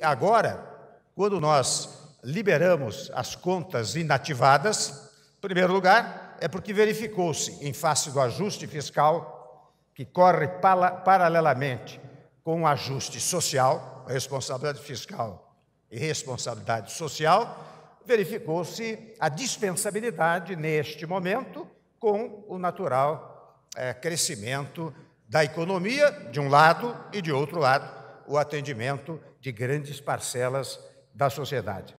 Agora, quando nós liberamos as contas inativadas, em primeiro lugar, é porque verificou-se, em face do ajuste fiscal, que corre paralelamente com o ajuste social, responsabilidade fiscal e responsabilidade social, verificou-se a dispensabilidade neste momento com o natural é, crescimento da economia, de um lado, e de outro lado, o atendimento de grandes parcelas da sociedade.